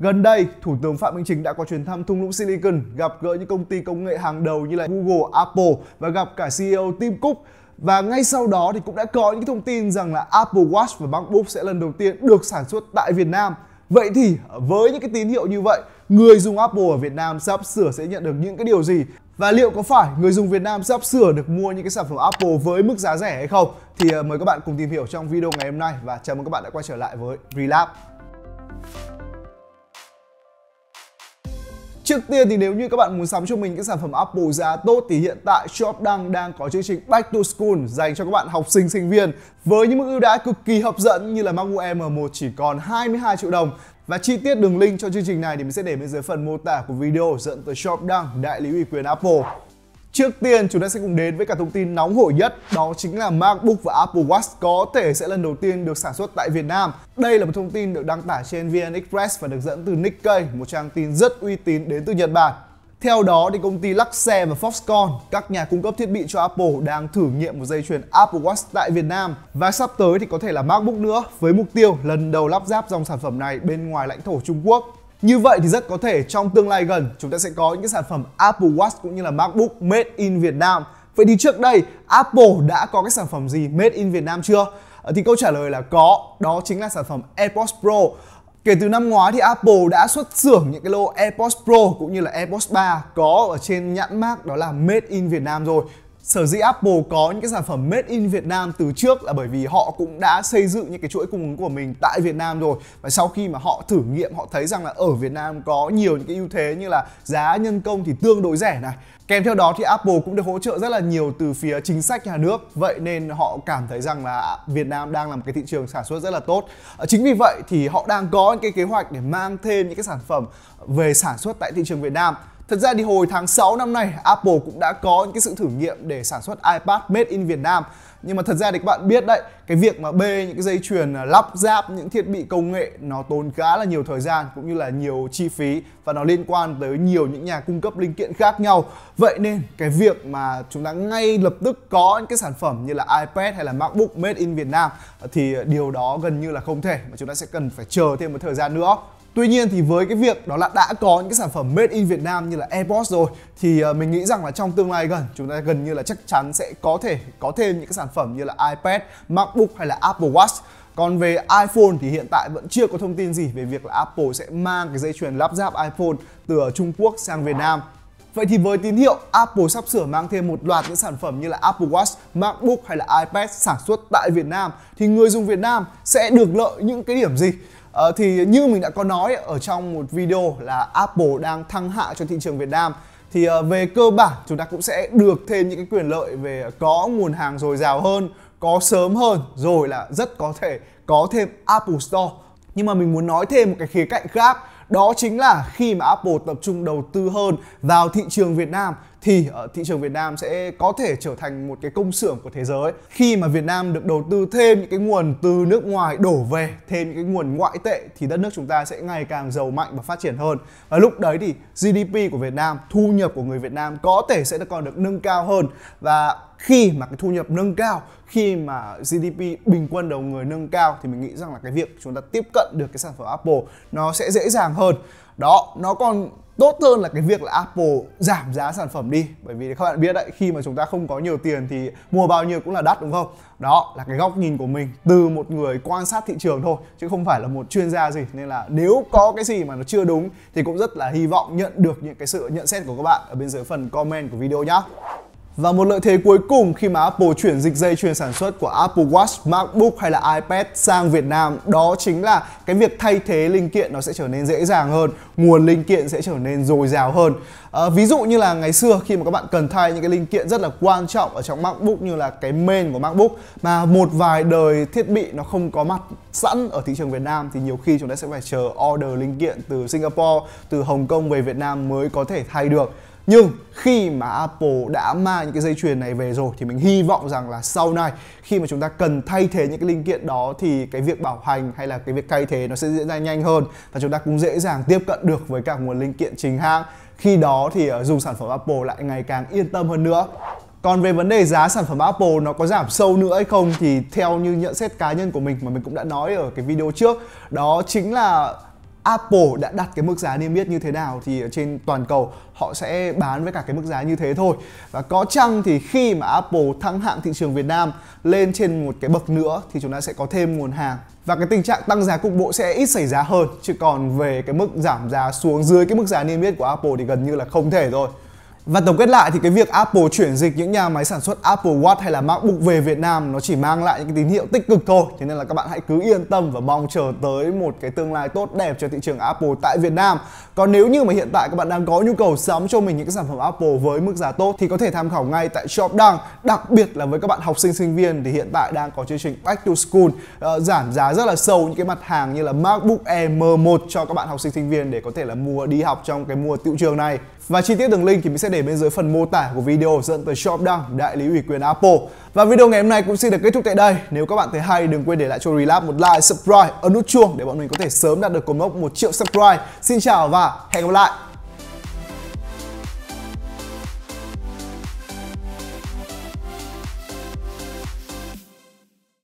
Gần đây, Thủ tướng Phạm Minh Chính đã có chuyến thăm thung lũng Silicon, gặp gỡ những công ty công nghệ hàng đầu như là Google, Apple và gặp cả CEO Tim Cook. Và ngay sau đó thì cũng đã có những thông tin rằng là Apple Watch và MacBook sẽ lần đầu tiên được sản xuất tại Việt Nam. Vậy thì với những cái tín hiệu như vậy, người dùng Apple ở Việt Nam sắp sửa sẽ nhận được những cái điều gì? Và liệu có phải người dùng Việt Nam sắp sửa được mua những cái sản phẩm Apple với mức giá rẻ hay không? Thì ờ, mời các bạn cùng tìm hiểu trong video ngày hôm nay và chào mừng các bạn đã quay trở lại với Relab. Trước tiên thì nếu như các bạn muốn sắm cho mình cái sản phẩm Apple giá tốt thì hiện tại shop đang đang có chương trình Back to School dành cho các bạn học sinh sinh viên với những mức ưu đãi cực kỳ hấp dẫn như là MacBook M1 chỉ còn 22 triệu đồng và chi tiết đường link cho chương trình này thì mình sẽ để bên dưới phần mô tả của video dẫn tới shop đang đại lý ủy quyền Apple. Trước tiên chúng ta sẽ cùng đến với cả thông tin nóng hổi nhất đó chính là MacBook và Apple Watch có thể sẽ lần đầu tiên được sản xuất tại Việt Nam. Đây là một thông tin được đăng tải trên VN Express và được dẫn từ Nikkei, một trang tin rất uy tín đến từ Nhật Bản. Theo đó thì công ty Luxe và Foxconn, các nhà cung cấp thiết bị cho Apple đang thử nghiệm một dây chuyền Apple Watch tại Việt Nam và sắp tới thì có thể là MacBook nữa với mục tiêu lần đầu lắp ráp dòng sản phẩm này bên ngoài lãnh thổ Trung Quốc. Như vậy thì rất có thể trong tương lai gần chúng ta sẽ có những cái sản phẩm Apple Watch cũng như là MacBook made in Việt Nam. Vậy thì trước đây Apple đã có cái sản phẩm gì made in Việt Nam chưa? Ờ, thì câu trả lời là có, đó chính là sản phẩm AirPods Pro. Kể từ năm ngoái thì Apple đã xuất xưởng những cái lô AirPods Pro cũng như là AirPods 3 có ở trên nhãn mác đó là Made in Việt Nam rồi sở dĩ Apple có những cái sản phẩm made in Việt Nam từ trước là bởi vì họ cũng đã xây dựng những cái chuỗi cung ứng của mình tại Việt Nam rồi và sau khi mà họ thử nghiệm họ thấy rằng là ở Việt Nam có nhiều những cái ưu thế như là giá nhân công thì tương đối rẻ này kèm theo đó thì Apple cũng được hỗ trợ rất là nhiều từ phía chính sách nhà nước vậy nên họ cảm thấy rằng là Việt Nam đang là một cái thị trường sản xuất rất là tốt ờ, chính vì vậy thì họ đang có những cái kế hoạch để mang thêm những cái sản phẩm về sản xuất tại thị trường Việt Nam Thật ra thì hồi tháng 6 năm nay Apple cũng đã có những cái sự thử nghiệm để sản xuất iPad made in Việt Nam nhưng mà thật ra thì các bạn biết đấy cái việc mà bê những cái dây chuyền à, lắp ráp những thiết bị công nghệ nó tốn khá là nhiều thời gian cũng như là nhiều chi phí và nó liên quan tới nhiều những nhà cung cấp linh kiện khác nhau vậy nên cái việc mà chúng ta ngay lập tức có những cái sản phẩm như là ipad hay là macbook made in việt nam thì điều đó gần như là không thể mà chúng ta sẽ cần phải chờ thêm một thời gian nữa Tuy nhiên thì với cái việc đó là đã có những cái sản phẩm made in Việt Nam như là AirPods rồi thì ờ, mình nghĩ rằng là trong tương lai gần chúng ta gần như là chắc chắn sẽ có thể có thêm những cái sản phẩm như là iPad, MacBook hay là Apple Watch. Còn về iPhone thì hiện tại vẫn chưa có thông tin gì về việc là Apple sẽ mang cái dây chuyền lắp ráp iPhone từ ờ, Trung Quốc sang Việt Nam. Vậy thì với tín hiệu Apple sắp sửa mang thêm một loạt những sản phẩm như là Apple Watch, MacBook hay là iPad sản xuất tại Việt Nam thì người dùng Việt Nam sẽ được lợi những cái điểm gì? Ờ, thì như mình đã có nói ở trong một video là Apple đang thăng hạ cho thị trường Việt Nam thì ờ, về cơ bản chúng ta cũng sẽ được thêm những cái quyền lợi về có nguồn hàng dồi dào hơn, có sớm hơn rồi là rất có thể có thêm Apple Store. Nhưng mà mình muốn nói thêm một cái khía cạnh khác đó chính là khi mà Apple tập trung đầu tư hơn vào thị trường Việt Nam thì ở ờ, thị trường Việt Nam sẽ có thể trở thành một cái công xưởng của thế giới khi mà Việt Nam được đầu tư thêm những cái nguồn từ nước ngoài đổ về thêm những cái nguồn ngoại tệ thì đất nước chúng ta sẽ ngày càng giàu mạnh và phát triển hơn và lúc đấy thì GDP của Việt Nam thu nhập của người Việt Nam có thể sẽ còn được nâng cao hơn và khi mà cái thu nhập nâng cao khi mà GDP bình quân đầu người nâng cao thì mình nghĩ rằng là cái việc chúng ta tiếp cận được cái sản phẩm Apple nó sẽ dễ dàng hơn đó nó còn tốt hơn là cái việc là Apple giảm giá sản phẩm đi bởi vì các bạn biết đấy khi mà chúng ta không có nhiều tiền thì mua bao nhiêu cũng là đắt đúng không đó là cái góc nhìn của mình từ một người quan sát thị trường thôi chứ không phải là một chuyên gia gì nên là nếu có cái gì mà nó chưa đúng thì cũng rất là hy vọng nhận được những cái sự nhận xét của các bạn ở bên dưới phần comment của video nhá và một lợi thế cuối cùng khi mà Apple chuyển dịch dây chuyền sản xuất của Apple Watch, MacBook hay là iPad sang Việt Nam đó chính là cái việc thay thế linh kiện nó sẽ trở nên dễ dàng hơn, nguồn linh kiện sẽ trở nên dồi dào hơn. À, ví dụ như là ngày xưa khi mà các bạn cần thay những cái linh kiện rất là quan trọng ở trong MacBook như là cái main của MacBook mà một vài đời thiết bị nó không có mặt sẵn ở thị trường Việt Nam thì nhiều khi chúng ta sẽ phải chờ order linh kiện từ Singapore, từ Hồng Kông về Việt Nam mới có thể thay được nhưng khi mà Apple đã mang những cái dây chuyền này về rồi thì mình hy vọng rằng là sau này khi mà chúng ta cần thay thế những cái linh kiện đó thì cái việc bảo hành hay là cái việc thay thế nó sẽ diễn ra nhanh hơn và chúng ta cũng dễ dàng tiếp cận được với cả nguồn linh kiện chính hãng khi đó thì ờ, dùng sản phẩm Apple lại ngày càng yên tâm hơn nữa còn về vấn đề giá sản phẩm Apple nó có giảm sâu nữa hay không thì theo như nhận xét cá nhân của mình mà mình cũng đã nói ở cái video trước đó chính là Apple đã đặt cái mức giá niêm yết như thế nào thì trên toàn cầu họ sẽ bán với cả cái mức giá như thế thôi và có chăng thì khi mà Apple thăng hạng thị trường Việt Nam lên trên một cái bậc nữa thì chúng ta sẽ có thêm nguồn hàng và cái tình trạng tăng giá cục bộ sẽ ít xảy ra hơn chứ còn về cái mức giảm giá xuống dưới cái mức giá niêm yết của Apple thì gần như là không thể rồi và tổng kết lại thì cái việc Apple chuyển dịch những nhà máy sản xuất Apple Watch hay là MacBook về Việt Nam nó chỉ mang lại những cái tín hiệu tích cực thôi. Thế nên là các bạn hãy cứ yên tâm và mong chờ tới một cái tương lai tốt đẹp cho thị trường Apple tại Việt Nam. Còn nếu như mà hiện tại các bạn đang có nhu cầu sắm cho mình những cái sản phẩm Apple với mức giá tốt thì có thể tham khảo ngay tại Shop Đăng. Đặc biệt là với các bạn học sinh sinh viên thì hiện tại đang có chương trình Back to School uh, giảm giá rất là sâu những cái mặt hàng như là MacBook Air M1 cho các bạn học sinh sinh viên để có thể là mua đi học trong cái mùa tiệu trường này. Và chi tiết đường link thì mình sẽ để để bên dưới phần mô tả của video dẫn tới shop đăng đại lý ủy quyền Apple. Và video ngày hôm nay cũng xin được kết thúc tại đây. Nếu các bạn thấy hay đừng quên để lại cho relap một like, subscribe, ấn nút chuông để bọn mình có thể sớm đạt được cột mốc 1 triệu subscribe. Xin chào và hẹn gặp lại.